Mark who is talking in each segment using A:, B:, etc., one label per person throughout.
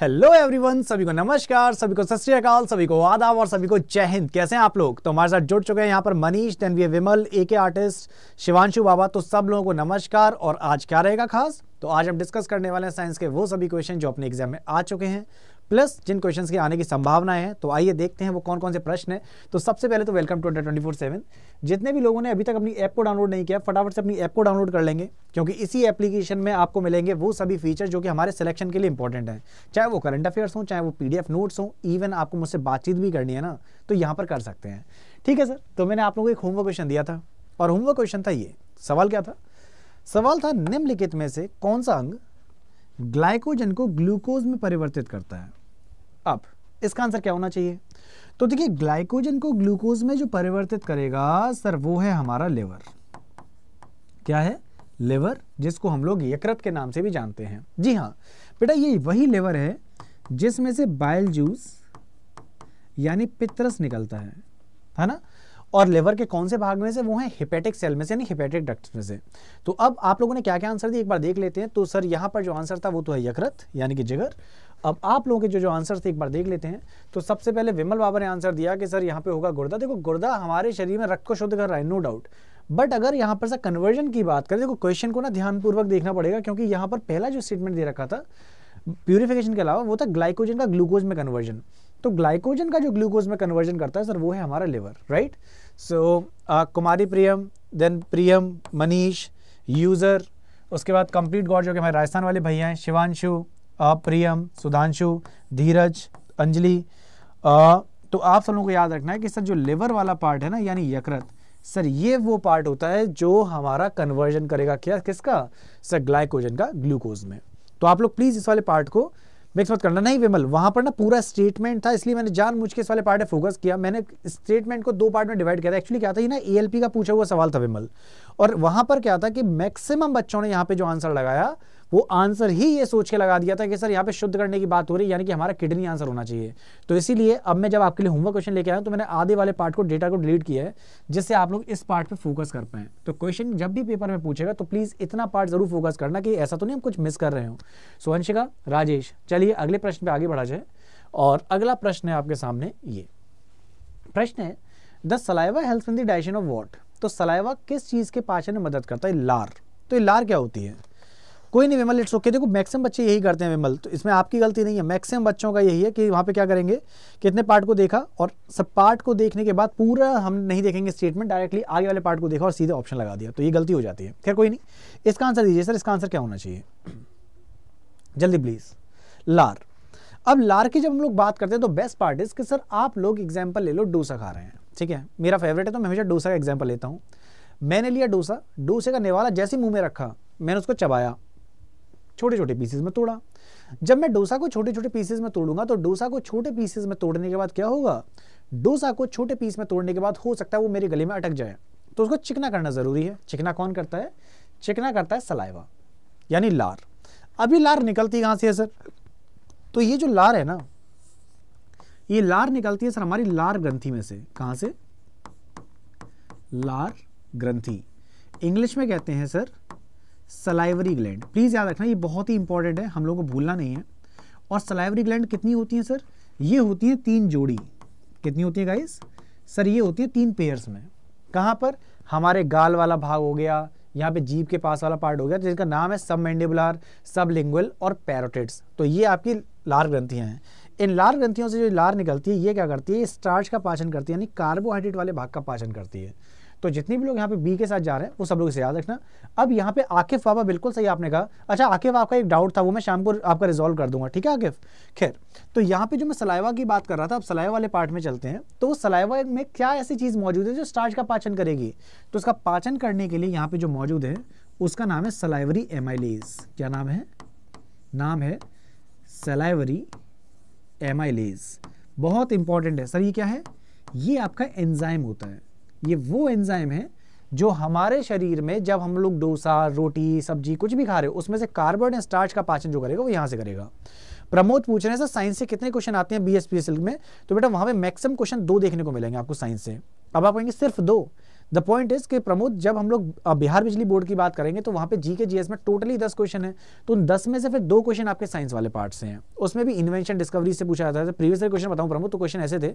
A: Hello everyone सभी को नमस्कार सभी को सत श्रीकाल सभी को आदाब और सभी को जय हिंद कैसे हैं आप लोग तो हमारे साथ जुड़ चुके हैं यहाँ पर मनीष तनवी विमल ए के आर्टिस्ट शिवांशु बाबा तो सब लोगों को नमस्कार और आज क्या रहेगा खास तो आज हम डिस्कस करने वाले हैं साइंस के वो सभी क्वेश्चन जो अपने एग्जाम में आ चुके हैं प्लस जिन क्वेश्चन के आने की संभावना है तो आइए देखते हैं वो कौन कौन से प्रश्न है तो सबसे पहले तो welcome to twenty four seven जितने भी लोगों ने अभी तक अपनी ऐप को डाउनलोड नहीं किया फटाफट से अपनी ऐप को डाउनलोड कर लेंगे क्योंकि इसी एप्लीकेशन में आपको मिलेंगे वो सभी फीचर जो कि हमारे सिलेक्शन के लिए इंपॉर्टेंट है चाहे वो करंट अफेयर्स हों चाहे वो पी नोट्स हों इवन आपको मुझसे बातचीत भी करनी है ना तो यहाँ पर कर सकते हैं ठीक है सर तो मैंने आप लोगों को एक होमवर्क क्वेश्चन दिया था और होमवर्क क्वेश्चन था ये सवाल क्या था सवाल था निम्नलिखित में से कौन सा अंग ग्लाइकोजन को ग्लूकोज में परिवर्तित करता है अब इसका आंसर क्या होना चाहिए तो देखिए ग्लाइकोजन को ग्लूकोज में जो परिवर्तित करेगा सर वो है हमारा लिवर क्या है लिवर जिसको हम लोग यकृत के नाम से भी जानते हैं जी हाँ बेटा ये वही लिवर है जिसमें से बाइल जूस यानी पितरस निकलता है है ना और लिवर के कौन से भाग में से वो है हिपेटिक सेल में से यानी हिपेटिक डक्ट में से तो अब आप लोगों ने क्या क्या आंसर दिया एक बार देख लेते हैं तो सर यहाँ पर जो आंसर था वो तो है यकृत यानी कि जिगर अब आप लोगों के जो जो आंसर थे एक बार देख लेते हैं तो सबसे पहले विमल बाबा ने आंसर दिया कि सर यहाँ पे होगा गुर्दा देखो गुर्दा हमारे शरीर में रक्त को शुद्ध कर रहा है नो डाउट बट अगर यहाँ पर सर कन्वर्जन की बात करें देखो क्वेश्चन को ना ध्यानपूर्वक देखना पड़ेगा क्योंकि यहाँ पर पहला जो स्टेटमेंट दे रखा था प्यूरिफिकेशन के अलावा वो था ग्लाइकोजन का ग्लूकोज में कन्वर्जन तो ग्लाइकोजन का जो ग्लूकोज में कन्वर्जन करता है सर वो है हमारा liver right so Kumari Priyam then Priyam Manish user उसके बाद कंप्लीट गॉड जो कि हमारे राजस्थान वाले भैया हैं शिवानशु प्रियम सुधांशु धीरज अंजलि तो आप सब लोगों को याद रखना है कि सर जो लिवर वाला पार्ट है ना यानी यकृत सर ये वो पार्ट होता है जो हमारा कन्वर्जन करेगा क्या किसका सर ग्लाइकोजन का ग्लूकोज में तो आप लोग प्लीज़ इस वाले पार्ट को मिक्स मत करना नहीं विमल वहां पर ना पूरा स्टेटमेंट था इसलिए मैंने जान मुझके इस वाले पार्ट में फोकस किया मैंने स्टेटमेंट को दो पार्ट में डिवाइड किया था एक्चुअली क्या था ये ना एएलपी का पूछा हुआ सवाल था विमल और वहां पर क्या था कि मैक्सिमम बच्चों ने यहाँ पे जो आंसर लगाया वो आंसर ही ये सोच के लगा दिया था कि सर यहाँ पे शुद्ध करने की बात हो रही है यानी कि हमारा किडनी आंसर होना चाहिए तो इसीलिए अब मैं जब आपके लिए होमवर्क क्वेश्चन लेके आया तो मैंने आधे वाले पार्ट को डेटा को डिलीट किया है जिससे आप लोग इस पार्ट पर फोकस कर पाए तो क्वेश्चन जब भी पेपर में पूछेगा तो प्लीज़ इतना पार्ट जरूर फोकस करना कि ऐसा तो नहीं हम कुछ मिस कर रहे हो सो अंशिका राजेश चलिए अगले प्रश्न पर आगे बढ़ा जाए और अगला प्रश्न है आपके सामने ये प्रश्न है the saliva help in the digestion of what तो सलाइवा किस चीज़ के पाचन में मदद करता है लार तो ये लार क्या होती है कोई नहीं विमल इट्स ओके देखो मैक्सिमम बच्चे यही करते हैं विमल तो इसमें आपकी गलती नहीं है मैक्सिमम बच्चों का यही है कि वहाँ पे क्या करेंगे कितने पार्ट को देखा और सब पार्ट को देखने के बाद पूरा हम नहीं देखेंगे स्टेटमेंट डायरेक्टली आगे वाले पार्ट को देखा और सीधे ऑप्शन लगा दिया तो ये गलती हो जाती है खैर कोई नहीं इसका आंसर दीजिए सर इसका आंसर क्या होना चाहिए जल्दी प्लीज़ लार अब लार की जब हम लोग बात करते हैं तो बेस्ट पार्ट इज कि सर आप लोग एग्जाम्पल ले लो डोसा खा रहे हैं ठीक है मेरा फेवरेट है तो मैं हमेशा डोसा का एग्जाम्पल लेता हूँ मैंने लिया डोसा डोसे का निवाला जैसे मुंह में रखा मैंने उसको चबाया छोटे छोटे पीसेज में तोड़ा जब मैं डोसा को छोटे छोटे पीसेज में तोड़ूंगा तो डोसा को छोटे पीसेज में तोड़ने के बाद क्या होगा डोसा को छोटे पीस में तोड़ने के बाद हो सकता है वो मेरे गले में अटक जाए तो उसको चिकना करना ज़रूरी है चिकना कौन करता है चिकना करता है सलाइवा यानी लार अभी लार निकलती कहां से है सर तो ये जो लार है ना ये लार निकलती है सर हमारी लार ग्रंथी में से कहां से लार ग्रंथी इंग्लिश में कहते हैं सर सलाइवरी ग्लैंड प्लीज़ याद रखना ये बहुत ही इंपॉर्टेंट है हम लोग को भूलना नहीं है और सलाइवरी ग्लैंड कितनी होती हैं सर ये होती हैं तीन जोड़ी कितनी होती है गाइस सर ये होती हैं तीन पेयर्स में कहाँ पर हमारे गाल वाला भाग हो गया यहाँ पे जीभ के पास वाला पार्ट हो गया जिसका नाम है सब मैंडिबुलर सब लिंगुअल और पैरोटिड्स तो ये आपकी लार ग्रंथियाँ हैं इन लार ग्रंथियों से जो लार निकलती है ये क्या करती है स्टार्च का पाचन करती है यानी कार्बोहाइड्रेट वाले भाग का पाचन करती है तो जितने भी लोग यहाँ पे बी के साथ जा रहे हैं वो सब लोग इसे याद रखना अब यहाँ पे आकिफ बाबा बिल्कुल सही आपने कहा अच्छा आकिफ आपका एक डाउट था वो मैं शाम को आपका रिजोल्व कर दूंगा ठीक है आकिफ खैर तो यहाँ पे जो मैं सलाइवा की बात कर रहा था अब सलाइवा वाले पार्ट में चलते हैं तो सलाइवा में क्या ऐसी चीज़ मौजूद है जो स्टार्च का पाचन करेगी तो उसका पाचन करने के लिए यहाँ पे जो मौजूद है उसका नाम है सलाइवरी एमाइलेज क्या नाम है नाम है सलाइवरी एमाइलेज बहुत इंपॉर्टेंट है सर ये क्या है ये आपका एंजाइम होता है ये वो एंजाइम है जो हमारे शरीर में जब हम लोग डोसा रोटी सब्जी कुछ भी खा रहे हो उसमें से कार्बन एंड स्टार्च का पाचन जो करेगा वो यहाँ से करेगा प्रमोद पूछ रहे हैं सर साइंस से कितने क्वेश्चन आते हैं बी एस में तो बेटा वहाँ पे मैक्सिमम क्वेश्चन दो देखने को मिलेंगे आपको साइंस से अब आप कहेंगे सिर्फ दो द पॉइंट इज कि प्रमोद जब हम लोग बिहार बिजली बोर्ड की बात करेंगे तो वहां पे जी जीएस में टोटली दस क्वेश्चन है तो उन दस में से फिर दो क्वेश्चन आपके साइंस वाले पार्ट से हैं उसमें भी इन्वेंशन डिस्कवरी से पूछा जाता है प्रीवियस क्वेश्चन बताऊं प्रमोद तो क्वेश्चन ऐसे थे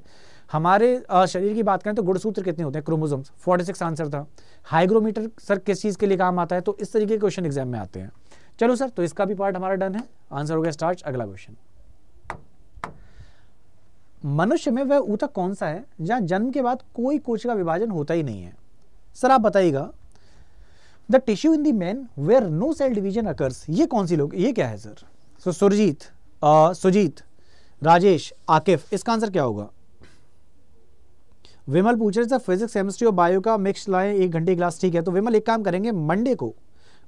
A: हमारे शरीर की बात करें तो गुड़सूत्र कितने होते हैं क्रोमोजोम्स फोर्टी आंसर था हाइग्रोमीटर सर किस चीज़ के लिए काम आता है तो इस तरीके के क्वेश्चन एग्जाम में आते हैं चलो सर तो इसका भी पार्ट हमारा डन है आंसर हो गया स्टार्ट अगला क्वेश्चन मनुष्य में वह ऊतक कौन सा है जहां जन्म के बाद कोई कोच का विभाजन होता ही नहीं है सर आप बताइएगा the tissue in the man where no cell division occurs ये कौन सी लोग ये क्या है sir so so, Surjit Sujit Rajesh Aakif इसका आंसर क्या होगा विमल पूछ रहे सर फिजिक्स केमिस्ट्री और बायो का मिक्स लाएं एक घंटे क्लास ठीक है तो विमल एक काम करेंगे मंडे को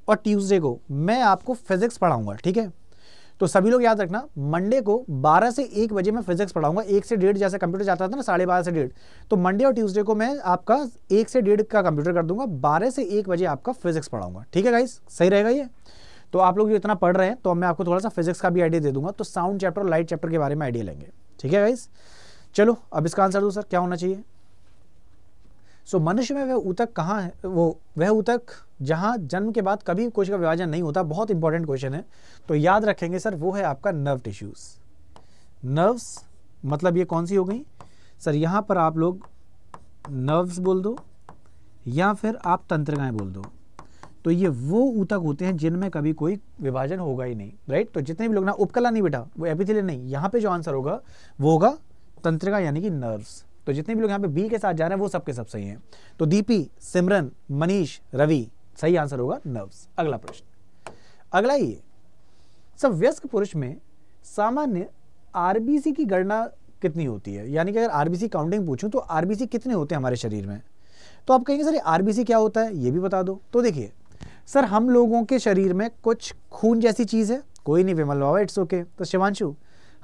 A: और ट्यूसडे को मैं आपको फिजिक्स पढ़ाऊंगा ठीक है तो सभी लोग याद रखना मंडे को 12 से 1 बजे मैं फिजिक्स पढ़ाऊंगा एक से डेढ़ जैसे कंप्यूटर जाता था ना साढ़े बारह से डेढ़ तो मंडे और ट्यूसडे को मैं आपका एक से डेढ़ का कंप्यूटर कर दूंगा बारह से एक बजे आपका फिजिक्स पढ़ाऊंगा ठीक है गाइस सही रहेगा ये तो आप लोग जो इतना पढ़ रहे हैं तो मैं आपको थोड़ा सा फिजिक्स का भी आइडिया दे दूंगा तो साउंड चैप्टर और लाइट चैप्टर के बारे में आइडिया लेंगे ठीक है गाइस चलो अब इसका आंसर दो सर क्या होना चाहिए सो मनुष्य में वह ऊतक कहाँ है वो वह ऊतक जहाँ जन्म के बाद कभी कोशिका का विभाजन नहीं होता बहुत इंपॉर्टेंट क्वेश्चन है तो याद रखेंगे सर वो है आपका नर्व टिश्यूज़ नर्व्स मतलब ये कौन सी हो गई सर यहाँ पर आप लोग नर्व्स बोल दो या फिर आप तंत्रिकाएं बोल दो तो ये वो ऊतक होते हैं जिनमें कभी कोई विभाजन होगा ही नहीं राइट तो जितने भी लोग ना उपकला नहीं बेटा वो एपिथिले नहीं यहाँ पे जो आंसर होगा वो होगा तंत्रिका यानी कि नर्व्स तो जितने भी लोग यहाँ पे बी के साथ जा रहे हैं वो सबके सब सही हैं तो दीपी सिमरन मनीष रवि सही आंसर होगा नर्व्स अगला प्रश्न अगला ये सब व्यस्क पुरुष में सामान्य आरबीसी की गणना कितनी होती है यानी कि अगर आरबीसी काउंटिंग पूछूं तो आरबीसी कितने होते हैं हमारे शरीर में तो आप कहेंगे सर आरबीसी क्या होता है ये भी बता दो तो देखिए सर हम लोगों के शरीर में कुछ खून जैसी चीज़ है कोई नहीं विमल बाबा इट्स ओके तो शिवानशु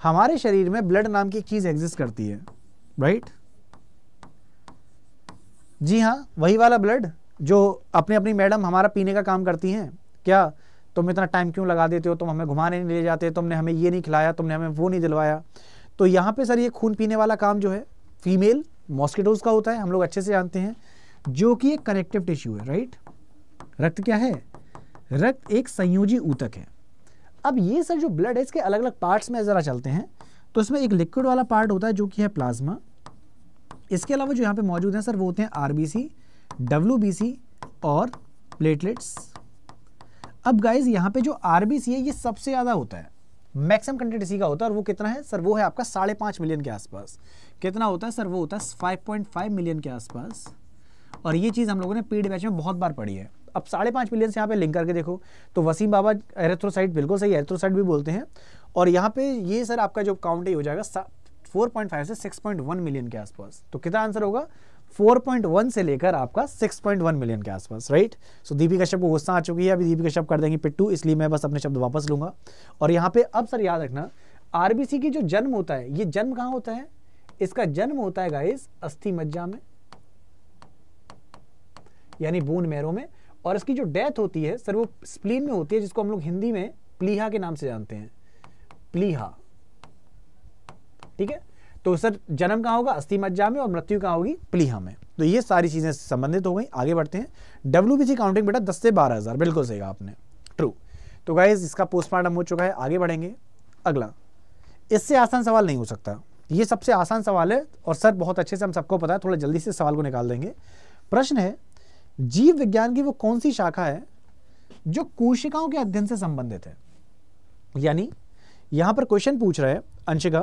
A: हमारे शरीर में ब्लड नाम की एक चीज़ एग्जिस्ट करती है राइट right? जी हाँ वही वाला ब्लड जो अपने अपनी मैडम हमारा पीने का काम करती हैं क्या तुम इतना टाइम क्यों लगा देते हो तुम हमें घुमाने नहीं ले जाते तुमने हमें ये नहीं खिलाया तुमने हमें वो नहीं दिलवाया तो यहाँ पे सर ये खून पीने वाला काम जो है फीमेल मॉस्किटोज का होता है हम लोग अच्छे से जानते हैं जो कि एक कनेक्टिव टिश्यू है राइट रक्त क्या है रक्त एक संयोजी ऊतक है अब ये सर जो ब्लड है इसके अलग अलग पार्ट्स में ज़रा चलते हैं तो इसमें एक लिक्विड वाला पार्ट होता है जो कि है प्लाज्मा इसके अलावा जो यहाँ पे मौजूद हैं सर वो होते हैं बी सी और प्लेटलेट्स अब गाइज यहाँ पे जो सी है ये सबसे ज़्यादा होता है मैक्सिमम कंटेंट इसी का होता है और वो कितना है सर वो है आपका साढ़े पाँच मिलियन के आसपास कितना होता है सर वो होता है फाइव पॉइंट फाइव मिलियन के आसपास और ये चीज़ हम लोगों ने पीड बैच में बहुत बार पढ़ी है अब साढ़े पाँच मिलियन से यहाँ पे लिंक करके देखो तो वसीम बाबा एरेथ्रोसाइट बिल्कुल सही एरेथ्रोसाइट भी बोलते हैं और यहाँ पे ये सर आपका जो काउंट ही हो जाएगा 4.5 से 6.1 मिलियन के आसपास तो कितना आंसर होगा 4.1 से लेकर आपका 6.1 मिलियन के आसपास राइट सो दीपी कश्यप को गुस्सा आ चुकी है अभी दीपी कश्यप कर देंगे पिट्टू इसलिए मैं बस अपने शब्द वापस लूंगा और यहाँ पे अब सर याद रखना आरबीसी की जो जन्म होता है ये जन्म कहाँ होता है इसका जन्म होता है गाइस अस्थि मज्जा में यानी बोन मैरो में और इसकी जो डेथ होती है सर वो स्प्लीन में होती है जिसको हम लोग हिंदी में प्लीहा के नाम से जानते हैं प्लीहा ठीक है तो सर जन्म कहाँ होगा अस्थि मज्जा में और मृत्यु कहाँ होगी प्लीहा में तो ये सारी चीज़ें संबंधित हो गई आगे बढ़ते हैं डब्ल्यू काउंटिंग बेटा दस से बारह हज़ार बिल्कुल सही आपने ट्रू तो गाइज इसका पोस्टमार्टम हो चुका है आगे बढ़ेंगे अगला इससे आसान सवाल नहीं हो सकता ये सबसे आसान सवाल है और सर बहुत अच्छे से हम सबको पता है थोड़ा जल्दी से सवाल को निकाल देंगे प्रश्न है जीव विज्ञान की वो कौन सी शाखा है जो कोशिकाओं के अध्ययन से संबंधित है यानी यहाँ पर क्वेश्चन पूछ रहे हैं अंशिका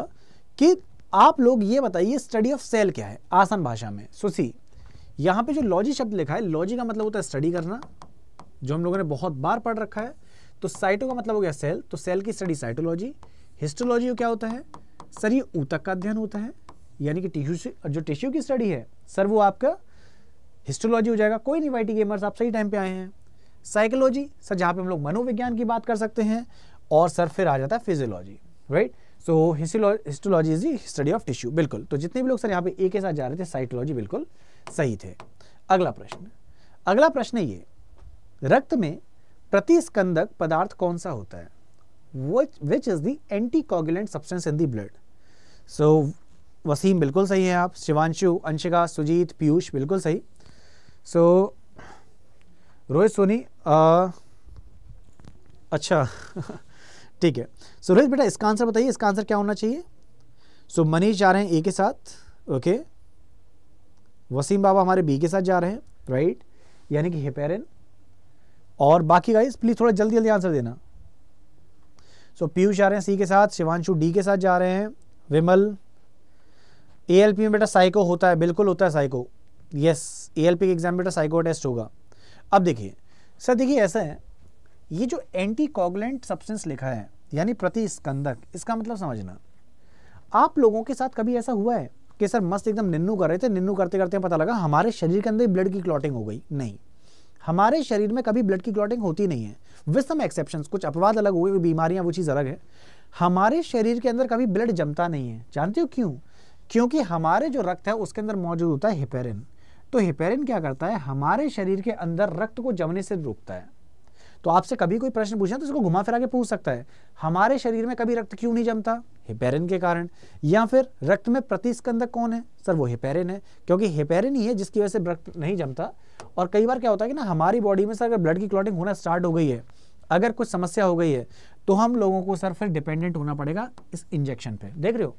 A: कि आप लोग ये बताइए स्टडी ऑफ सेल क्या है आसान भाषा में सुसी यहाँ पे जो लॉजी शब्द लिखा है लॉजी का मतलब होता है स्टडी करना जो हम लोगों ने बहुत बार पढ़ रखा है तो साइटो का मतलब हो गया सेल तो सेल की स्टडी साइटोलॉजी हिस्टोलॉजी क्या होता है सर ये ऊतक का अध्ययन होता है यानी कि टिश्यू जो टिश्यू की स्टडी है सर वो आपका हिस्टोलॉजी हो जाएगा कोई नहीं वाइटी गेमर्स आप सही टाइम पे आए हैं साइकोलॉजी सर जहाँ पे हम लोग मनोविज्ञान की बात कर सकते हैं और सर फिर आ जाता है physiology right right? So histology is study of tissue बिल्कुल तो जितने भी लोग सर यहाँ पे ए के साथ जा रहे थे साइटोलॉजी बिल्कुल सही थे अगला प्रश्न अगला प्रश्न ये रक्त में प्रतिस्कंदक पदार्थ कौन सा होता है which is the anticoagulant substance in the blood so Wasim बिल्कुल सही है आप शिवानशु अंशिका सुजीत पीयूष बिल्कुल सही सो so, रोहित सोनी अच्छा ठीक है सुरेश बेटा इसका आंसर बताइए इसका आंसर क्या होना चाहिए सो so, मनीष जा रहे हैं ए के साथ ओके वसीम बाबा हमारे बी के साथ जा रहे हैं राइट यानी कि हिपेरन और बाकी गाइस प्लीज़ थोड़ा जल्दी जल्दी आंसर देना सो so, पीयूष जा रहे हैं सी के साथ शिवानशु डी के साथ जा रहे हैं विमल एएलपी में बेटा साइको होता है बिल्कुल होता है साइको यस एएलपी के एग्जाम बेटा साइको टेस्ट होगा अब देखिए सर देखिए ऐसा है ये जो एंटी कॉगलेंट सब्सटेंस लिखा है यानी प्रति स्कंदक इसका मतलब समझना आप लोगों के साथ कभी ऐसा हुआ है कि सर मस्त एकदम निन्नू कर रहे थे निन्नू करते करते पता लगा हमारे शरीर के अंदर ब्लड की क्लॉटिंग हो गई नहीं हमारे शरीर में कभी ब्लड की क्लॉटिंग होती नहीं है विद सम एक्सेप्शन कुछ अपवाद अलग हुए बीमारियां वो चीज़ अलग है हमारे शरीर के अंदर कभी ब्लड जमता नहीं है जानते हो क्यों क्योंकि हमारे जो रक्त है उसके अंदर मौजूद होता है हिपेरिन तो हिपेरिन क्या करता है हमारे शरीर के अंदर रक्त को जमने से रोकता है तो आपसे कभी कोई प्रश्न पूछे तो उसको घुमा फिरा के पूछ सकता है हमारे शरीर में कभी रक्त क्यों नहीं जमता हिपेरिन के कारण या फिर रक्त में प्रतिस्कंदक कौन है सर वो हिपेरिन है क्योंकि हिपेरिन ही है जिसकी वजह से रक्त नहीं जमता और कई बार क्या होता है कि ना हमारी बॉडी में सर अगर ब्लड की क्लॉटिंग होना स्टार्ट हो गई है अगर कुछ समस्या हो गई है तो हम लोगों को सर फिर डिपेंडेंट होना पड़ेगा इस इंजेक्शन पे देख रहे हो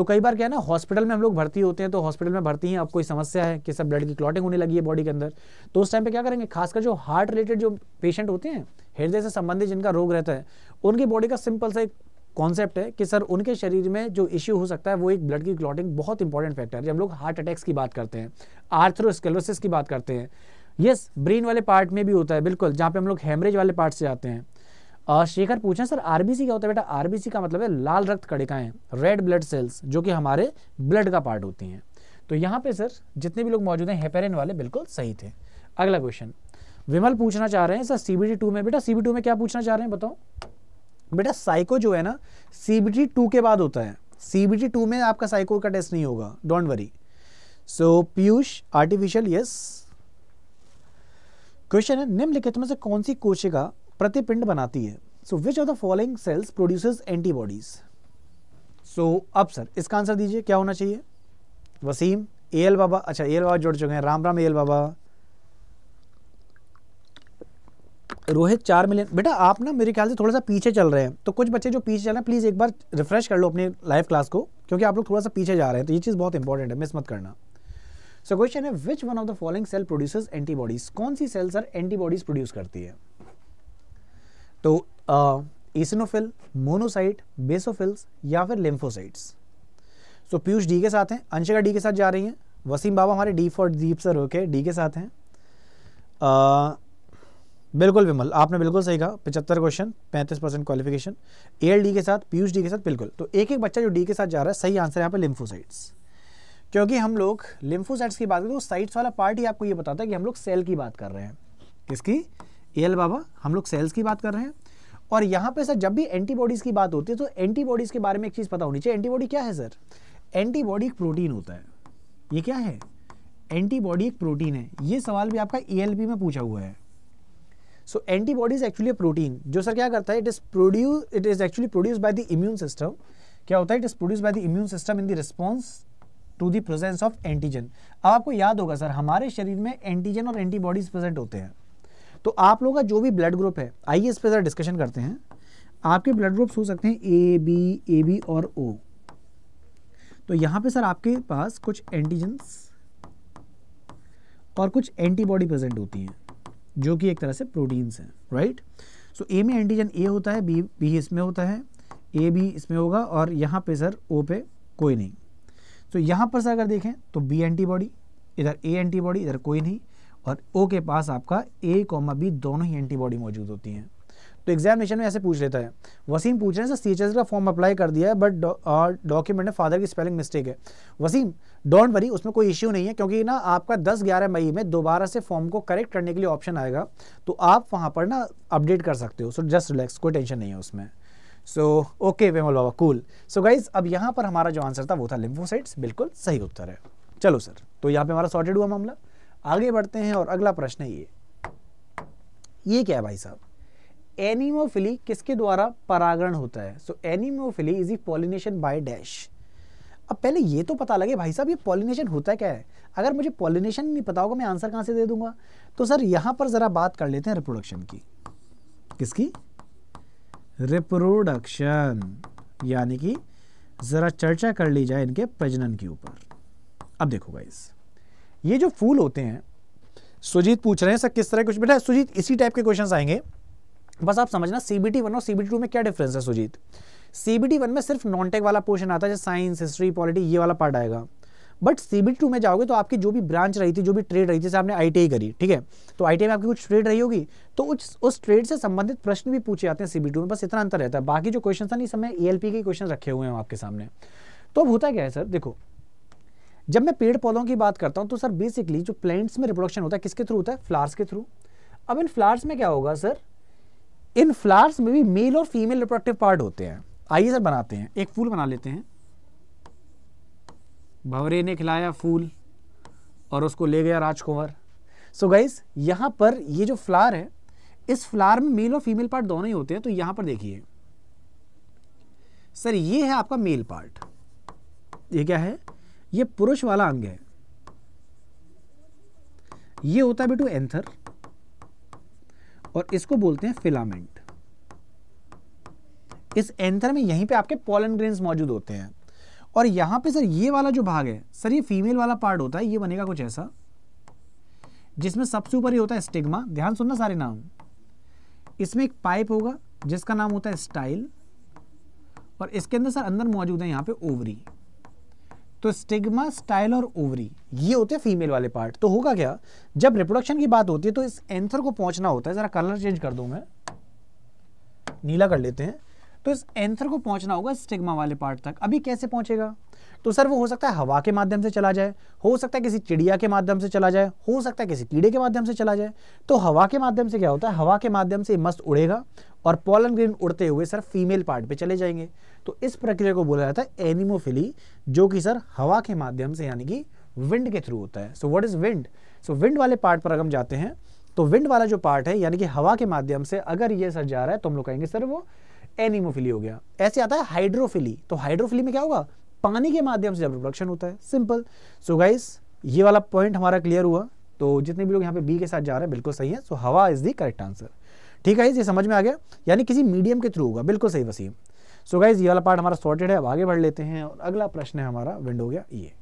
A: तो कई बार क्या है ना हॉस्पिटल में हम लोग भर्ती होते हैं तो हॉस्पिटल में भर्ती हैं अब कोई समस्या है कि सब ब्लड की क्लॉटिंग होने लगी है बॉडी के अंदर तो उस टाइम पे क्या करेंगे खासकर जो हार्ट रिलेटेड जो पेशेंट होते हैं हृदय से संबंधित जिनका रोग रहता है उनकी बॉडी का सिंपल सा एक कॉन्सेप्ट है कि सर उनके शरीर में जो इश्यू हो सकता है वो एक ब्लड की क्लॉटिंग बहुत इंपॉर्टेंट फैक्टर है जब हम लोग हार्ट अटैक्स की बात करते हैं आर्थरोस्कलोसिस की बात करते हैं यस ब्रेन वाले पार्ट में भी होता है बिल्कुल जहाँ पे हम लोग हेमरेज वाले पार्ट से आते हैं शेखर पूछे सर आरबीसी क्या होता है बेटा आरबीसी का मतलब है लाल रक्त कड़िकाएं रेड ब्लड सेल्स जो कि हमारे ब्लड का पार्ट होती हैं तो यहाँ पे सर जितने भी लोग मौजूद हैं हेपेरिन वाले बिल्कुल सही थे अगला क्वेश्चन विमल पूछना चाह रहे हैं सर सीबीटी टू में बेटा सीबीटी में क्या पूछना चाह रहे हैं बताओ बेटा साइको जो है ना सीबीटी टू के बाद होता है सीबीटी टू में आपका साइको का टेस्ट नहीं होगा don't worry so Piyush artificial yes question है निम्नलिखित में से कौन सी कोशिका प्रतिपिंड बनाती है so which of the following cells produces antibodies so अब सर इसका आंसर दीजिए क्या होना चाहिए वसीम ए एल बाबा अच्छा ए एल बाबा जुड़ चुके हैं राम राम ए एल बाबा रोहित चार मिलियन बेटा आप ना मेरे ख्याल से थोड़ा सा पीछे चल रहे हैं तो कुछ बच्चे जो पीछे चल रहे हैं प्लीज़ एक बार रिफ्रेश कर लो अपने लाइव क्लास को क्योंकि आप लोग थोड़ा सा पीछे जा रहे हैं तो ये चीज़ बहुत इंपॉर्टेंट है मिस मत करना सो क्वेश्चन है which one of the following cell produce antibodies कौन सी सेल सर एंटीबॉडीज प्रोड्यूस करती है तो ईसिनोफिल मोनोसाइट बेसोफिल्स या फिर lymphocytes so so, Piyush D के साथ हैं अंशिका डी के साथ जा रही हैं वसीम बाबा हमारे D for Deep sir okay D के साथ हैं बिल्कुल विमल आपने बिल्कुल सही कहा पचहत्तर क्वेश्चन पैंतीस परसेंट क्वालिफिकेशन एल डी के साथ पीयूष डी के साथ बिल्कुल तो एक एक बच्चा जो डी के साथ जा रहा है सही आंसर है यहाँ पर लिम्फोसाइट्स क्योंकि हम लोग लिम्फोसाइट्स की बात करें तो साइट्स वाला पार्ट ही आपको ये बताता है कि हम लोग सेल की बात कर रहे हैं किसकी एल बाबा हम लोग सेल्स की बात कर रहे हैं और यहाँ पे सर जब भी एंटीबॉडीज़ की बात होती है तो एंटीबॉडीज़ के बारे में एक चीज़ पता होनी चाहिए एंटीबॉडी क्या है सर एंटीबॉडी एक प्रोटीन होता है ये क्या है एंटीबॉडी एक प्रोटीन है ये सवाल भी आपका ई में पूछा हुआ है सो एंटीबॉडीज एक्चुअली प्रोटीन जो सर क्या करता है it is produce it is actually produce by the immune system क्या होता है it is produce by the immune system in the response to the presence of antigen अब आपको याद होगा सर हमारे शरीर में एंटीजन और एंटीबॉडीज प्रेजेंट होते हैं तो आप लोगों का जो भी ब्लड ग्रुप है आइए इस पर ज़रा डिस्कशन करते हैं आपके ब्लड ग्रुप्स हो सकते हैं ए बी ए बी और ओ तो यहाँ पे सर आपके पास कुछ एंटीजन्स और कुछ एंटीबॉडी प्रेजेंट होती हैं जो कि एक तरह से प्रोटीन्स हैं राइट सो ए में एंटीजन ए होता है बी बी इसमें होता है ए बी इसमें होगा और यहाँ पे सर ओ पे कोई नहीं तो so, यहाँ पर सर अगर देखें तो बी एंटीबॉडी इधर ए एंटीबॉडी इधर कोई नहीं और ओ के पास आपका ए कॉमा बी दोनों ही एंटीबॉडी मौजूद होती हैं तो एग्जामिनेशन में ऐसे पूछ लेता है वसीम पूछ रहे हैं सर सी का फॉर्म अप्लाई कर दिया है बट डॉक्यूमेंट में फादर की स्पेलिंग मिस्टेक है वसीम डोंट वरी उसमें कोई इश्यू नहीं है क्योंकि ना आपका 10 11 मई में दोबारा से फॉर्म को करेक्ट करने के लिए ऑप्शन आएगा तो आप वहाँ पर ना अपडेट कर सकते हो सो जस्ट रिलैक्स कोई टेंशन नहीं है उसमें सो ओके वेमल बाबा कूल सो गाइज अब यहाँ पर हमारा जो आंसर था वो था लिम्फोसाइट्स बिल्कुल सही उत्तर है चलो सर तो यहाँ पे हमारा सॉर्टेड हुआ मामला आगे बढ़ते हैं और अगला प्रश्न है ये ये क्या है भाई साहब एनिमोफिली किसके द्वारा परागण होता है so anemophily is E pollination by dash अब पहले ये तो पता लगे भाई साहब ये पॉलिनेशन होता क्या है अगर मुझे पॉलिनेशन नहीं पता होगा मैं आंसर कहां से दे दूंगा तो सर यहां पर ज़रा बात कर लेते हैं रिप्रोडक्शन की किसकी रिप्रोडक्शन यानी कि ज़रा चर्चा कर ली जाए इनके प्रजनन के ऊपर अब देखो भाई ये जो फूल होते हैं सुजीत पूछ रहे हैं सर किस तरह कुछ बेटा सुजीत इसी टाइप के क्वेश्चन आएंगे बस आप समझना सीबीटी वन और सीबीटी टू में क्या डिफरेंस है सुजीत सीबीटी वन में सिर्फ नॉन टेक वाला पोर्शन आता है जैसे साइंस हिस्ट्री पॉलिटी ये वाला पार्ट आएगा बट सीबीटी टू में जाओगे तो आपकी जो भी ब्रांच रही थी जो भी ट्रेड रही थी जैसे आपने आईटीआई करी ठीक है तो आईटीआई में आपकी कुछ ट्रेड रही होगी तो उस उस ट्रेड से संबंधित प्रश्न भी पूछे जाते हैं सीबीटी में बस इतना अंतर रहता है बाकी जो क्वेश्चन था नहीं समय ए के क्वेश्चन रखे हुए हैं आपके सामने तो अब होता क्या है सर देखो जब मैं पेड़ पौधों की बात करता हूँ तो सर बेसिकली जो प्लांट्स में रिप्रोडक्शन होता है किसके थ्रू होता है फ्लावर्स के थ्रू अब इन फ्लावर्स में क्या होगा सर इन फ्लावर्स में भी मेल और फीमेल रिप्रोडक्टिव पार्ट होते हैं आइए सर बनाते हैं एक फूल बना लेते हैं भवरे ने खिलाया फूल और उसको ले गया राजकुंवर सो गाइज यहाँ पर ये जो फ्लावर है इस फ्लावर में मेल और फीमेल पार्ट दोनों ही होते हैं तो यहाँ पर देखिए सर ये है आपका मेल पार्ट ये क्या है ये पुरुष वाला अंग है ये होता है बेटू एंथर और इसको बोलते हैं फिलामेंट इस एंथर में यहीं पे आपके पोलन ग्रेन मौजूद होते हैं और यहां पे सर ये वाला जो भाग है सर ये फीमेल वाला पार्ट होता है ये बनेगा कुछ ऐसा जिसमें सबसे ऊपर ही होता है स्टिग्मा ध्यान सुनना सारे नाम इसमें एक पाइप होगा जिसका नाम होता है स्टाइल और इसके अंदर सर अंदर मौजूद है यहां पे ओवरी तो स्टिग्मा स्टाइल और ओवरी ये होते हैं फीमेल वाले पार्ट तो होगा क्या जब रिप्रोडक्शन की बात होती है तो इस एंथर को पहुंचना होता है जरा कलर चेंज कर दू मैं नीला कर लेते हैं तो इस एंथर को पहुंचना होगा स्टिग्मा वाले पार्ट तक अभी कैसे पहुंचेगा तो सर वो हो सकता है हवा के माध्यम से चला जाए हो सकता है किसी चिड़िया के माध्यम से चला जाए हो सकता है किसी कीड़े के माध्यम से चला जाए तो हवा के माध्यम से क्या होता है हवा के माध्यम से मस्त उड़ेगा और पॉलन ग्रीन उड़ते हुए सर फीमेल पार्ट पे चले जाएंगे तो इस प्रक्रिया को बोला जाता है एनिमोफिली जो कि सर हवा के माध्यम से यानी कि विंड के थ्रू होता है so what is wind so wind वाले पार्ट पर अगर हम जाते हैं तो विंड वाला जो पार्ट है यानी कि हवा के माध्यम से अगर ये सर जा रहा है तो हम लोग कहेंगे सर वो एनिमोफिली हो गया ऐसे आता है हाइड्रोफिली तो हाइड्रोफिली में क्या होगा पानी के माध्यम से जब रिप्रोडक्शन होता है सिंपल सो गाइस ये वाला पॉइंट हमारा क्लियर हुआ तो जितने भी लोग यहाँ पे बी के साथ जा रहे हैं बिल्कुल सही है सो हवा इज दी करेक्ट आंसर ठीक है ये समझ में आ गया यानी किसी मीडियम के थ्रू होगा बिल्कुल सही वसीम सो गाइज ये वाला पार्ट हमारा सॉर्टेड है अब आगे बढ़ लेते हैं और अगला प्रश्न है हमारा विंडो गया ये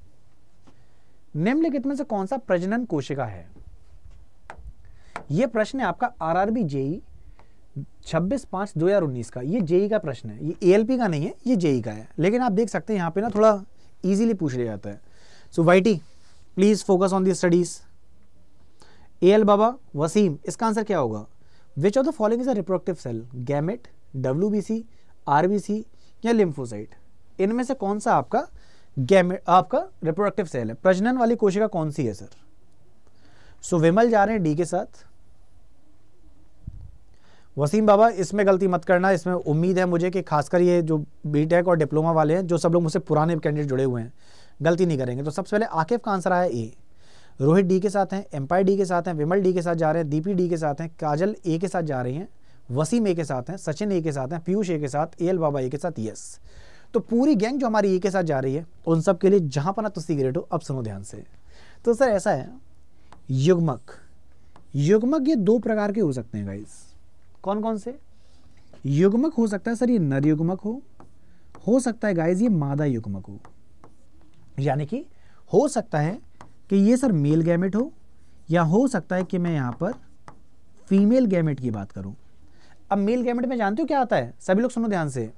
A: निम्नलिखित में से कौन सा प्रजनन कोशिका है यह प्रश्न है आपका आरआरबी जेई 26 हजार उन्नीस का ये जेई e का प्रश्न है ये एएलपी का नहीं है ये जेई e का है लेकिन आप देख सकते हैं यहां पे ना थोड़ा इजीली पूछ लिया जाता है so YT please focus on the studies A L बाबा वसीम इसका आंसर क्या होगा which of the following is a reproductive cell gamete W B C RBC या लिम्फोसाइट इनमें से कौन सा आपका गैमे आपका रिप्रोडक्टिव सेल है प्रजनन वाली कोशिका कौन सी है सर सो so, विमल जा रहे हैं डी के साथ वसीम बाबा इसमें गलती मत करना इसमें उम्मीद है मुझे कि खासकर ये जो बीटेक e और डिप्लोमा वाले हैं जो सब लोग मुझसे पुराने कैंडिडेट जुड़े हुए हैं गलती नहीं करेंगे तो सबसे पहले आकेफ का आंसर आया ए रोहित डी के साथ हैं एम्पायर डी के साथ हैं विमल डी के साथ जा रहे हैं दीपी डी के साथ हैं काजल ए के साथ जा रही हैं वसीम ए के साथ हैं सचिन ए के साथ हैं पीयूष ए के साथ ए एल बाबा ए के साथ यस तो पूरी गैंग जो हमारी ए के साथ जा रही है उन सब के लिए जहाँ ना तो सिगरेट हो अब सुनो ध्यान से तो सर ऐसा है युग्मक युग्मक ये दो प्रकार के हो सकते हैं गाइस कौन कौन से युग्मक हो सकता है सर ये नर युग्मक हो हो सकता है गाइस ये मादा युग्मक हो यानी कि हो सकता है कि ये सर मेल गैमेट हो या हो सकता है कि मैं यहाँ पर फीमेल गैमेट की बात करूँ अब मेल गैमेट में जानते हो क्या आता है सभी लोग सुनो ध्यान से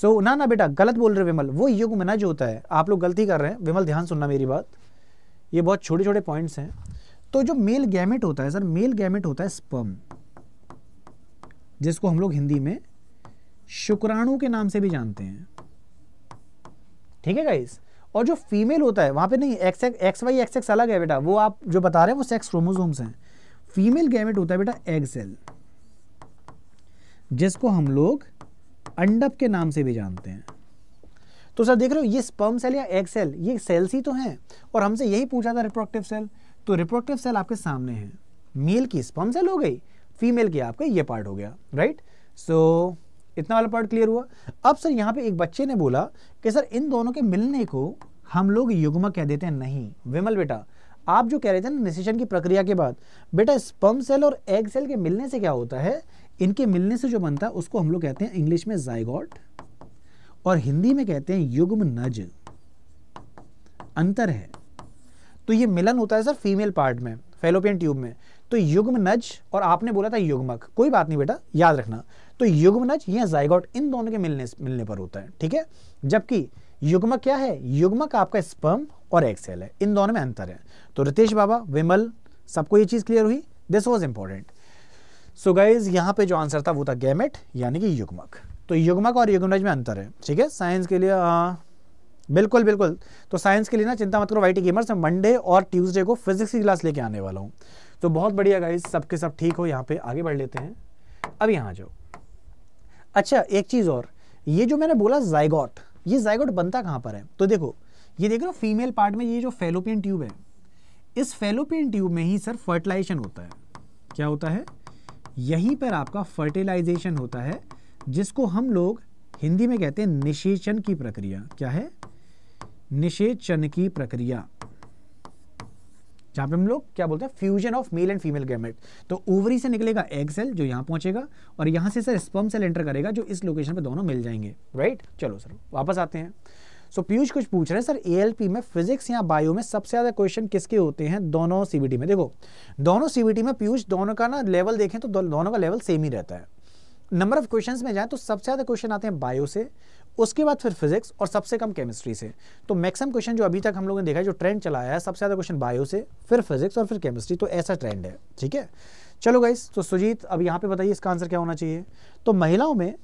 A: सो so, ना ना बेटा गलत बोल रहे विमल वो मना जो होता है आप लोग गलती कर रहे हैं विमल ध्यान सुनना मेरी बात ये बहुत छोटे छोटे पॉइंट्स हैं तो जो मेल गैमेट होता है सर मेल गैमेट होता है स्पर्म जिसको हम लोग हिंदी में शुक्राणु के नाम से भी जानते हैं ठीक है गाइस और जो फीमेल होता है वहां पे नहीं X X Y X X अलग है बेटा वो आप जो बता रहे हैं वो सेक्स क्रोमोसोम्स हैं फीमेल गैमेट होता है बेटा एग सेल जिसको हम लोग अंडप के नाम से भी जानते हैं तो सर देख रहे हो ये स्पर्म सेल या एग सेल ये सेल्स ही तो हैं और हमसे यही पूछा था रिप्रोडक्टिव सेल तो रिप्रोडक्टिव सेल आपके सामने है मेल की स्पर्म सेल हो गई फीमेल की आपका ये पार्ट हो गया राइट सो so, इतना वाला पार्ट क्लियर हुआ अब सर यहाँ पे एक बच्चे ने बोला कि सर इन दोनों के मिलने को हम लोग युग्म कह देते हैं नहीं विमल बेटा आप जो कह रहे थे ना निशेषण की प्रक्रिया के बाद बेटा स्पर्म सेल और एग सेल के मिलने से क्या होता है इनके मिलने से जो बनता है उसको हम लोग कहते हैं इंग्लिश में जायगॉट और हिंदी में कहते हैं युग्म नज अंतर है तो ये मिलन होता है सर फीमेल पार्ट में फेलोपियन ट्यूब में तो युग्म नज और आपने बोला था युग्मक कोई बात नहीं बेटा याद रखना तो युग्म नज या जायगॉट इन दोनों के मिलने मिलने पर होता है ठीक है जबकि युग्मक क्या है युग्मक आपका स्पर्म और एक्सेल है इन दोनों में अंतर है तो रितेश बाबा विमल सबको ये चीज़ क्लियर हुई this was important so guys यहाँ पे जो आंसर था वो था गैमेट यानी कि युग्मक तो युग्मक और युग्मराज में अंतर है ठीक है साइंस के लिए आ, हाँ। बिल्कुल बिल्कुल तो साइंस के लिए ना चिंता मत करो वाई टी गेमर्स मैं मंडे और ट्यूसडे को फिजिक्स की क्लास लेके आने वाला हूँ तो बहुत बढ़िया गाइज सबके सब ठीक हो यहाँ पे आगे बढ़ लेते हैं अब यहाँ जाओ अच्छा एक चीज़ और ये जो मैंने बोला जाइगॉट ये जाइगॉट बनता कहाँ पर है तो देखो ये देख रहे फीमेल पार्ट में ये जो फेलोपियन ट्यूब है इस फेलोपियन ट्यूब में ही सर फर्टिलाइजेशन होता है क्या होता है यहीं पर आपका फर्टिलाइजेशन होता है जिसको हम लोग हिंदी में कहते हैं निषेचन की प्रक्रिया क्या है निषेचन की प्रक्रिया जहां पे हम लोग क्या बोलते हैं fusion of male and female gamete तो ओवरी से निकलेगा एग सेल जो यहां पहुंचेगा और यहां से सर स्पर्म सेल एंटर करेगा जो इस लोकेशन पे दोनों मिल जाएंगे राइट चलो सर वापस आते हैं सो पीयूष कुछ पूछ रहे हैं सर ए में फिजिक्स या बायो में सबसे ज़्यादा क्वेश्चन किसके होते हैं दोनों सीबीटी में देखो दोनों सीबीटी में पीयूष दोनों का ना लेवल देखें तो दोनों का लेवल सेम ही रहता है नंबर ऑफ क्वेश्चंस में जाए तो सबसे ज़्यादा क्वेश्चन आते हैं बायो से उसके बाद फिर फिजिक्स और सबसे कम केमिस्ट्री से तो मैक्सिमम क्वेश्चन जो अभी तक हम लोगों ने देखा है जो ट्रेंड चलाया है सबसे ज़्यादा क्वेश्चन बायो से फिर फिजिक्स और फिर केमिस्ट्री तो ऐसा ट्रेंड है ठीक है चलो गाइस तो सुजीत अब यहाँ पे बताइए इसका आंसर क्या होना चाहिए तो महिलाओं में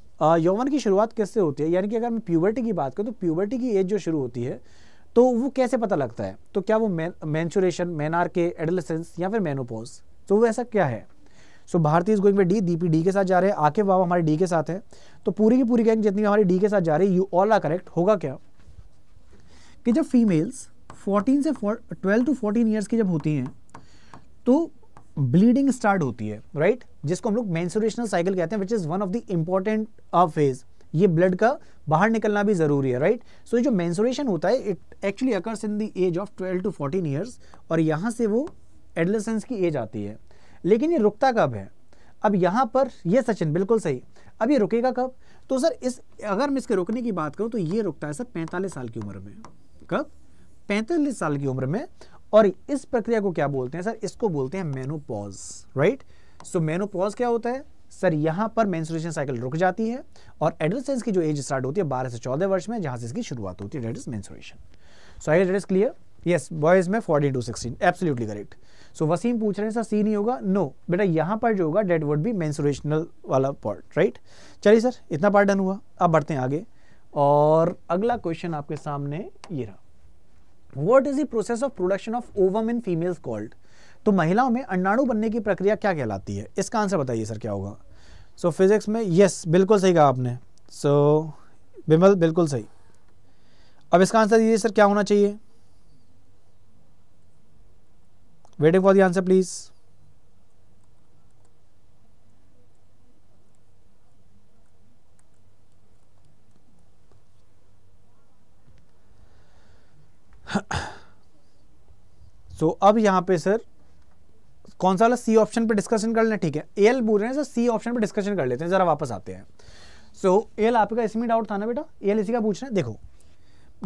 A: यौवन की शुरुआत कैसे होती है यानी कि अगर मैं प्यूबर्टी की बात करूँ तो प्यूबर्टी की एज जो शुरू होती है तो वो कैसे पता लगता है तो क्या वो मैंचुरेशन मैनार के एडलसेंस या फिर मेनोपोज तो वो ऐसा क्या है so so, Bharti is going D DP D के साथ जा रहे हैं आके बाबा हमारे डी के साथ है तो पूरी की पूरी गैंग जितनी हमारी डी के साथ जा रही है यू ऑल आर करेक्ट होगा क्या कि जब फीमेल्स 14 से 12 टू 14 इयर्स की जब होती हैं तो ब्लीडिंग स्टार्ट होती है राइट जिसको हम लोग मैंसुरेशनल साइकिल कहते हैं which is one of the important phase ये ब्लड का बाहर निकलना भी ज़रूरी है राइट सो so, जो मैंसुरेशन होता है it actually occurs in the age of 12 to 14 years और यहाँ से वो एडलसेंस की एज आती है लेकिन ये रुकता कब है अब यहाँ पर ये सचिन बिल्कुल सही अब ये रुकेगा कब तो सर इस अगर मैं इसके रुकने की बात करूँ तो ये रुकता है सर पैंतालीस साल की उम्र में कब पैंतालीस साल की उम्र में और इस प्रक्रिया को क्या बोलते हैं सर इसको बोलते हैं menopause right right? So menopause क्या होता है सर यहाँ पर मेंस्ट्रुएशन साइकिल रुक जाती है और एडोलसेंस की जो एज स्टार्ट होती है बारह से चौदह वर्ष में जहाँ से इसकी शुरुआत होती है that is menstruation so I that is clear yes boys में fourteen to sixteen absolutely correct so Wasim पूछ रहे हैं सर सी नहीं होगा नो बेटा यहाँ पर जो होगा डेट वुड बी मैंसुरेशनल वाला पार्ट राइट चलिए सर इतना पार्ट डन हुआ अब बढ़ते हैं आगे और अगला क्वेश्चन आपके सामने ये रहा what is the process of production of ovum in females called तो महिलाओं में अंडाणु बनने की प्रक्रिया क्या कहलाती है इसका आंसर बताइए सर क्या होगा सो so, फिजिक्स में यस बिल्कुल सही कहा आपने सो so, बिमल बिल्कुल सही अब इसका आंसर दीजिए सर क्या होना चाहिए waiting for the answer please so so, अब यहां पे सर कौन सा वाला सी ऑप्शन पे डिस्कशन कर लेना ठीक है ए एल बोल रहे हैं सर सी ऑप्शन पे डिस्कशन कर लेते हैं जरा वापस आते हैं सो so, एल आपका इसमें डाउट था ना बेटा एल इसी का पूछ रहे हैं देखो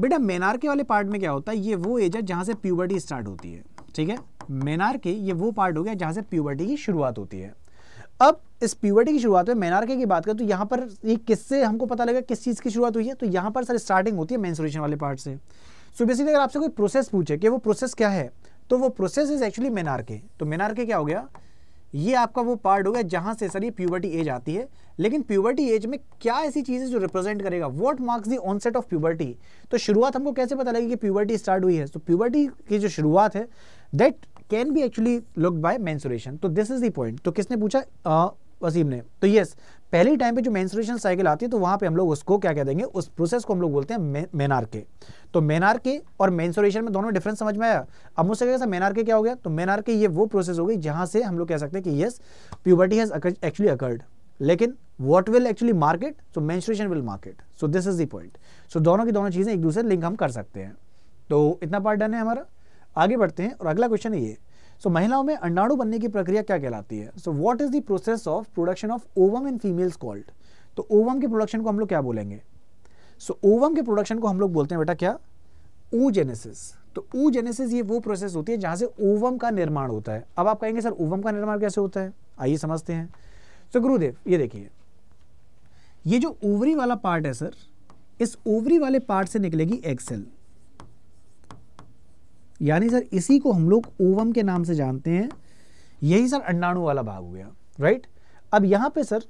A: बेटा मेनार के वाले पार्ट में क्या होता है ये वो एज है जहाँ से प्यूबर्टी स्टार्ट होती है ठीक है मेनार के ये वो पार्ट हो गया जहाँ से प्यूबर्टी की शुरुआत होती है अब इस प्यूबर्टी की शुरुआत में मेनार के की बात करें तो यहाँ पर ये किससे हमको पता लगेगा किस चीज़ की शुरुआत हुई है तो यहाँ पर सर स्टार्टिंग होती है मैंसुरेशन वाले पार्ट से सो so बेसिकली अगर आपसे कोई प्रोसेस पूछे कि वो प्रोसेस क्या है तो वो प्रोसेस इज एक्चुअली मेनार के तो मेनार के क्या हो गया ये आपका वो पार्ट हो गया जहाँ से सर ये प्यूबर्टी एज आती है लेकिन प्यूबर्टी एज में क्या ऐसी चीज़ें जो रिप्रेजेंट करेगा what marks the onset of puberty तो शुरुआत हमको कैसे पता लगेगी कि प्यूबर्टी स्टार्ट हुई है तो प्यूबर्टी की जो शुरुआत है that can be actually look by menstruation तो दिस इज द पॉइंट तो किसने पूछा आ, वसीम ने तो यस पहले टाइम पे जो मैंसुरेशन साइकिल आती है तो वहां पे हम लोग उसको क्या कह देंगे उस प्रोसेस को हम लोग बोलते हैं मेनार के तो मेनार के और मैंसुरेशन में दोनों में डिफरेंस समझ में आया अब मुझसे कहेगा के क्या हो गया तो मेनार के ये वो प्रोसेस हो गई जहां से हम लोग कह सकते हैं कि yes puberty has actually occurred लेकिन what will actually mark it so menstruation will mark it so this is the point so दोनों की दोनों चीज़ें एक दूसरे लिंक हम कर सकते हैं तो इतना पार्ट डन है हमारा आगे बढ़ते हैं और अगला क्वेश्चन ये सो so, महिलाओं में अंडाणु बनने की प्रक्रिया क्या कहलाती है so what is the process of production of ovum in females called तो ओवम के प्रोडक्शन को हम लोग क्या बोलेंगे सो so, ओवम के प्रोडक्शन को हम लोग बोलते हैं बेटा क्या जेनेसिस तो ऊजेनेसिस ये वो प्रोसेस होती है जहां से ओवम का निर्माण होता है अब आप कहेंगे सर ओवम का निर्माण कैसे होता है आइए समझते हैं सो so, गुरुदेव ये देखिए ये जो ओवरी वाला पार्ट है सर इस ओवरी वाले पार्ट से निकलेगी एक्सेल यानी सर इसी को हम लोग ओवम के नाम से जानते हैं यही सर अंडाणु वाला भाग हो गया राइट अब यहां पे सर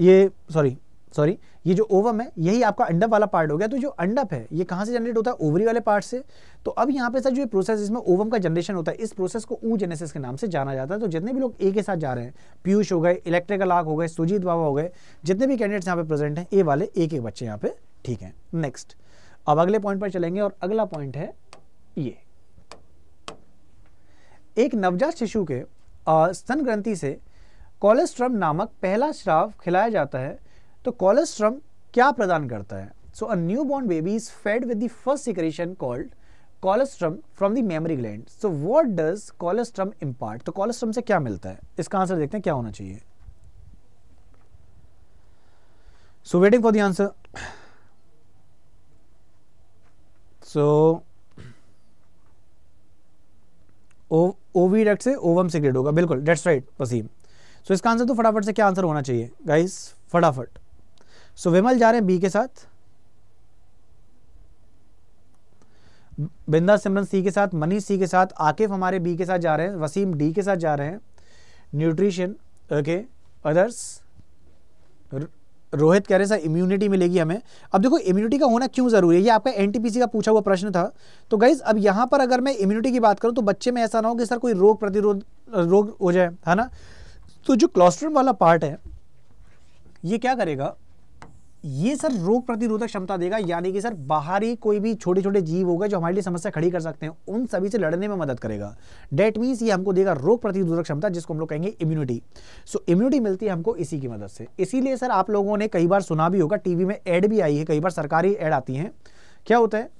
A: ये सॉरी सॉरी ये जो ओवम है यही आपका अंडप वाला पार्ट हो गया तो जो अंडप है ये कहां से जनरेट होता है ओवरी वाले पार्ट से तो अब यहां पे सर जो ये प्रोसेस इसमें ओवम का जनरेशन होता है इस प्रोसेस को ऊ जेनेसिस के नाम से जाना जाता है तो जितने भी लोग ए के साथ जा रहे हैं पीयूष हो गए इलेक्ट्रिकल आग हो गए सुजीत बाबा हो गए जितने भी कैंडिडेट्स यहाँ पे प्रेजेंट हैं ए वाले ए के बच्चे यहाँ पे ठीक है नेक्स्ट अब अगले पॉइंट पर चलेंगे और अगला पॉइंट है ये एक नवजात शिशु के स्तन ग्रंथि से कोलेस्ट्रम नामक पहला श्राव खिलाया जाता है तो कोलेस्ट्रम क्या प्रदान करता है so a new born baby is fed with the first secretion called colostrum from the mammary gland so what does colostrum impart तो कोलेस्ट्रम से क्या मिलता है इसका आंसर देखते हैं क्या होना चाहिए so waiting for the answer so oviduct से ओवम से होगा बिल्कुल डेट्स राइट वसीम सो इसका आंसर तो फटाफट से क्या आंसर होना चाहिए गाइस फटाफट सो विमल जा रहे हैं बी के साथ बिंदा सिमरन सी के साथ मनीष सी के साथ आकिफ हमारे बी के साथ जा रहे हैं वसीम डी के साथ जा रहे हैं न्यूट्रिशन ओके अदर्स रोहित कह रहे हैं सर इम्यूनिटी मिलेगी हमें अब देखो इम्यूनिटी का होना क्यों ज़रूरी है ये आपका एनटीपीसी का पूछा हुआ प्रश्न था तो गाइज अब यहाँ पर अगर मैं इम्यूनिटी की बात करूँ तो बच्चे में ऐसा ना हो कि सर कोई रोग प्रतिरोध रोग हो जाए है ना तो जो क्लॉस्ट्रम वाला पार्ट है ये क्या करेगा ये सर रोग प्रतिरोधक क्षमता देगा यानी कि सर बाहरी कोई भी छोटे छोटे जीव हो गए जो हमारे लिए समस्या खड़ी कर सकते हैं उन सभी से लड़ने में मदद करेगा डेट मीन्स ये हमको देगा रोग प्रतिरोधक क्षमता जिसको हम लोग कहेंगे इम्यूनिटी सो इम्यूनिटी मिलती है हमको इसी की मदद से इसीलिए सर आप लोगों ने कई बार सुना भी होगा टीवी में एड भी आई है कई बार सरकारी एड आती है क्या होता है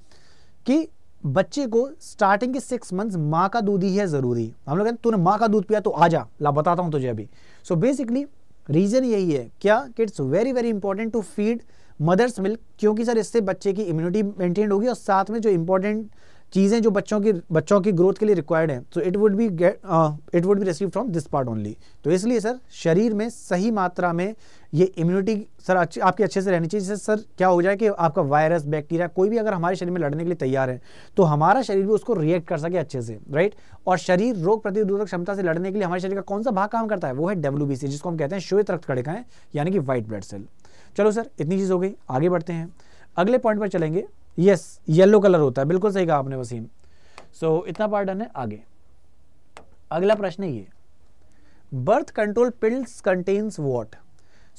A: कि बच्चे को स्टार्टिंग के सिक्स मंथ्स माँ का दूध ही है ज़रूरी हम लोग कहते तूने माँ का दूध पिया तो आ जा बताता हूँ तुझे अभी सो so बेसिकली रीज़न यही है क्या कि it's very very important to feed mother's milk क्योंकि सर इससे बच्चे की इम्यूनिटी मेंटेन होगी और साथ में जो इंपॉर्टेंट चीज़ें जो बच्चों की बच्चों की ग्रोथ के लिए रिक्वायर्ड हैं तो it would be get it would be receive from this part only तो इसलिए सर शरीर में सही मात्रा में ये इम्यूनिटी सर अच्छी आपकी अच्छे से रहनी चाहिए जिससे सर क्या हो जाए कि आपका वायरस बैक्टीरिया कोई भी अगर हमारे शरीर में लड़ने के लिए तैयार है तो हमारा शरीर भी उसको रिएक्ट कर सके अच्छे से राइट और शरीर रोग प्रतिरोधक क्षमता से लड़ने के लिए हमारे शरीर का कौन सा भाग काम करता है वो है डब्ल्यू जिसको हम कहते हैं श्वेत रक्त कड़िकाएँ यानी कि वाइट ब्लड सेल चलो सर इतनी चीज़ हो गई आगे बढ़ते हैं अगले पॉइंट पर चलेंगे यस येलो कलर होता है बिल्कुल सही कहा आपने वसीम सो so, इतना पार्ट डन है आगे अगला प्रश्न ये birth control pills contains what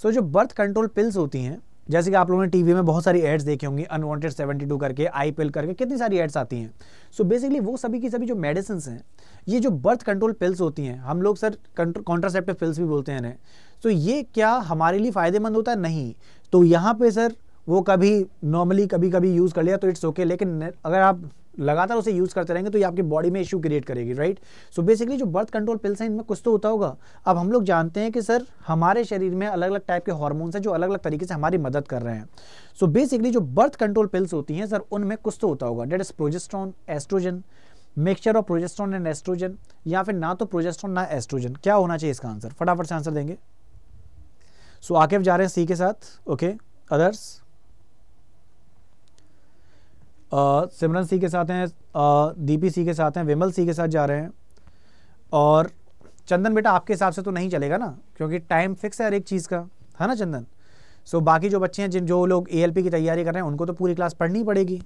A: so जो बर्थ कंट्रोल पिल्स होती हैं जैसे कि आप लोगों ने टीवी में बहुत सारी एड्स देखी होंगी अनवांटेड 72 करके आई पिल करके कितनी सारी एड्स आती हैं सो so बेसिकली वो सभी की सभी जो मेडिसिन हैं ये जो बर्थ कंट्रोल पिल्स होती हैं हम लोग सर कॉन्ट्रासेप्टिव पिल्स भी बोलते हैं सो so ये क्या हमारे लिए फ़ायदेमंद होता है नहीं तो यहाँ पे सर वो कभी नॉर्मली कभी कभी यूज़ कर लिया तो इट्स ओके लेकिन अगर आप लगातार उसे यूज़ करते रहेंगे तो ये आपकी बॉडी में इशू क्रिएट करेगी राइट सो बेसिकली जो बर्थ कंट्रोल पिल्स हैं इनमें कुछ तो होता होगा अब हम लोग जानते हैं कि सर हमारे शरीर में अलग अलग टाइप के हार्मोन्स हैं जो अलग अलग तरीके से हमारी मदद कर रहे हैं सो so बेसिकली जो बर्थ कंट्रोल पिल्स होती हैं सर उनमें कुछ तो होता होगा that is progesterone estrogen mixture of progesterone and estrogen या फिर ना तो प्रोजेस्ट्रॉन ना एस्ट्रोजन क्या होना चाहिए इसका आंसर फटाफट से आंसर देंगे सो so, आके जा रहे हैं सी के साथ okay okay, others Simran C के साथ हैं दीपी सी के साथ हैं विमल सी के साथ जा रहे हैं और चंदन बेटा आपके हिसाब से तो नहीं चलेगा ना क्योंकि टाइम फिक्स है हर एक चीज़ का है ना चंदन सो so, बाकी जो बच्चे हैं जिन जो लोग ए की तैयारी कर रहे हैं उनको तो पूरी क्लास पढ़नी पड़ेगी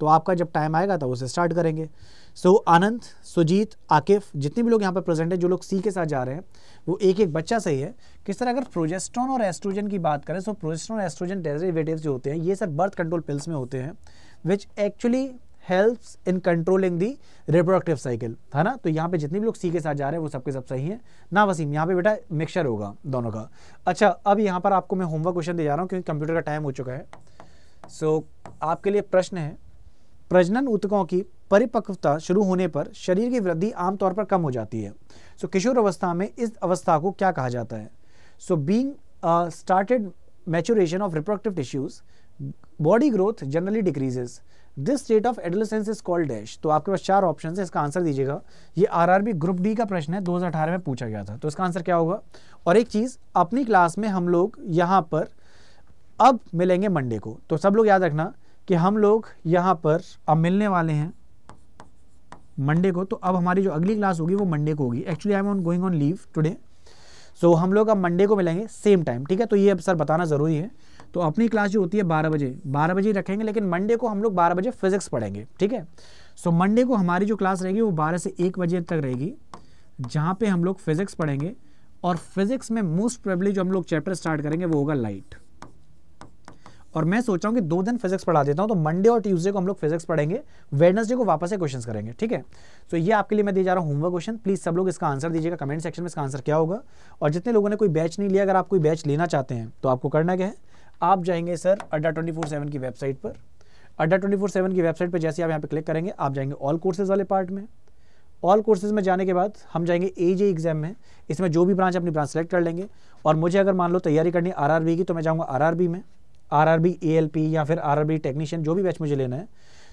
A: तो आपका जब टाइम आएगा तो उसे स्टार्ट करेंगे सो so, आनंद सुजीत आकिफ जितने भी लोग यहाँ पर प्रेजेंट है जो लोग सी के साथ जा रहे हैं वो एक एक बच्चा सही है किस तरह अगर प्रोजेस्ट्रॉन और एस्ट्रोजन की बात करें सो प्रोजेस्ट्रॉन एस्ट्रोजन डेरिवेटिव्स जो होते हैं ये सब बर्थ कंट्रोल पिल्स में होते हैं which actually helps in controlling the reproductive cycle है ना तो यहाँ पे जितने भी लोग सी के साथ जा रहे हैं वो सबके सब सही हैं ना वसीम यहाँ पे बेटा मिक्सचर होगा दोनों का अच्छा अब यहाँ पर आपको मैं होमवर्क क्वेश्चन दे जा रहा हूँ क्योंकि कंप्यूटर का टाइम हो चुका है सो so, आपके लिए प्रश्न है प्रजनन ऊतकों की परिपक्वता शुरू होने पर शरीर की वृद्धि आमतौर पर कम हो जाती है सो so, किशोर अवस्था में इस अवस्था को क्या कहा जाता है so being started maturation of reproductive tissues body growth generally decreases this state of adolescence is called dash तो आपके पास चार ऑप्शन है इसका आंसर दीजिएगा ये आरआरबी ग्रुप डी का प्रश्न है 2018 में पूछा गया था तो इसका आंसर क्या होगा और एक चीज़ अपनी क्लास में हम लोग यहाँ पर अब मिलेंगे मंडे को तो सब लोग याद रखना कि हम लोग यहाँ पर अब मिलने वाले हैं मंडे को तो अब हमारी जो अगली क्लास होगी वो मंडे को होगी actually I am on going on leave today so हम लोग अब मंडे को मिलेंगे सेम टाइम ठीक है तो ये अब सर बताना ज़रूरी है तो अपनी क्लास जो होती है बारह बजे बारह बजे रखेंगे लेकिन मंडे को हम लोग बारह बजे फिजिक्स पढ़ेंगे ठीक है सो मंडे को हमारी जो क्लास रहेगी वो बारह से एक बजे तक रहेगी जहाँ पे हम लोग फिजिक्स पढ़ेंगे और फिजिक्स में मोस्ट प्रेबली जो हम लोग चैप्टर स्टार्ट करेंगे वो होगा लाइट और मैं सोच रहा हूँ कि दो दिन फिजिक्स पढ़ा देता हूँ तो मंडे और ट्यूसडे को हम लोग फिजिक्स पढ़ेंगे वेडनेसडे को वापस से क्वेश्चन करेंगे ठीक है तो ये आपके लिए मैं दे जा रहा हूँ होमवर्क क्वेश्चन प्लीज़ सब लोग इसका आंसर दीजिएगा कमेंट सेक्शन में इसका आंसर क्या होगा और जितने लोगों ने कोई बैच नहीं लिया अगर आप कोई बैच लेना चाहते हैं तो आपको करना क्या है आप जाएंगे sir Adda twenty four seven की वेबसाइट पर अड्डा ट्वेंटी फोर सेवन की वेबसाइट पर जैसे आप यहाँ पे क्लिक करेंगे आप जाएंगे ऑल कोर्सेज वाले पार्ट में ऑल कोर्सेज में जाने के बाद हम जाएंगे ए जे एग्जाम में इसमें जो भी ब्रांच अपनी ब्रांच सेलेक्ट कर लेंगे और मुझे अगर मान लो तैयारी करनी बी की तो मैं जाऊँगा बी में एल पी या फिर बी टेक्नीशियन जो भी बैच मुझे लेना है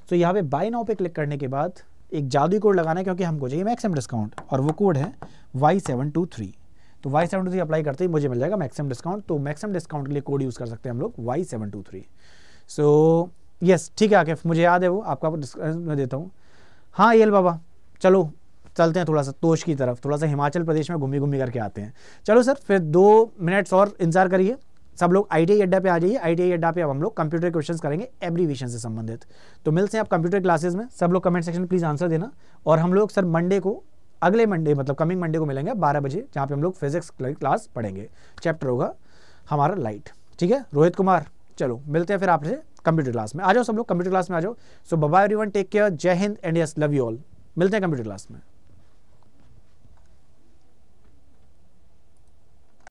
A: तो यहाँ पे बाई नाव पे क्लिक करने के बाद एक जादुई कोड लगाना है क्योंकि हमको चाहिए मैक्सिमम डिस्काउंट और वो कोड है वाई सेवन टू थ्री तो Y723 अप्लाई करते ही मुझे मिल जाएगा मैक्सिमम डिस्काउंट तो मैक्सिमम डिस्काउंट के लिए कोड यूज़ कर सकते हैं हम लोग Y seven two three so yes ठीक है आकेफ मुझे याद है वो आपका मैं देता हूँ हाँ ये बाबा चलो चलते हैं थोड़ा सा तोश की तरफ थोड़ा सा हिमाचल प्रदेश में घूमी घूमी करके आते हैं चलो सर फिर दो मिनट्स और इंतजार करिए सब लोग आई टी अड्डा पे आ जाइए आई टी अड्डा पे अब हम लोग कंप्यूटर क्वेश्चन करेंगे एब्रीविशन से संबंधित तो मिलते हैं आप कंप्यूटर क्लासेस में सब लोग कमेंट सेक्शन में प्लीज़ आंसर देना और हम लोग सर मंडे को अगले मंडे मतलब कमिंग मंडे को मिलेंगे बारह बजे जहाँ पे हम लोग फिजिक्स क्लास पढ़ेंगे चैप्टर होगा हमारा लाइट ठीक है रोहित कुमार चलो मिलते हैं फिर आपसे कंप्यूटर क्लास में आ जाओ सब लोग कंप्यूटर क्लास में आ जाओ सो बबा एवरी टेक केयर जय हिंद and yes love you all मिलते हैं कंप्यूटर क्लास में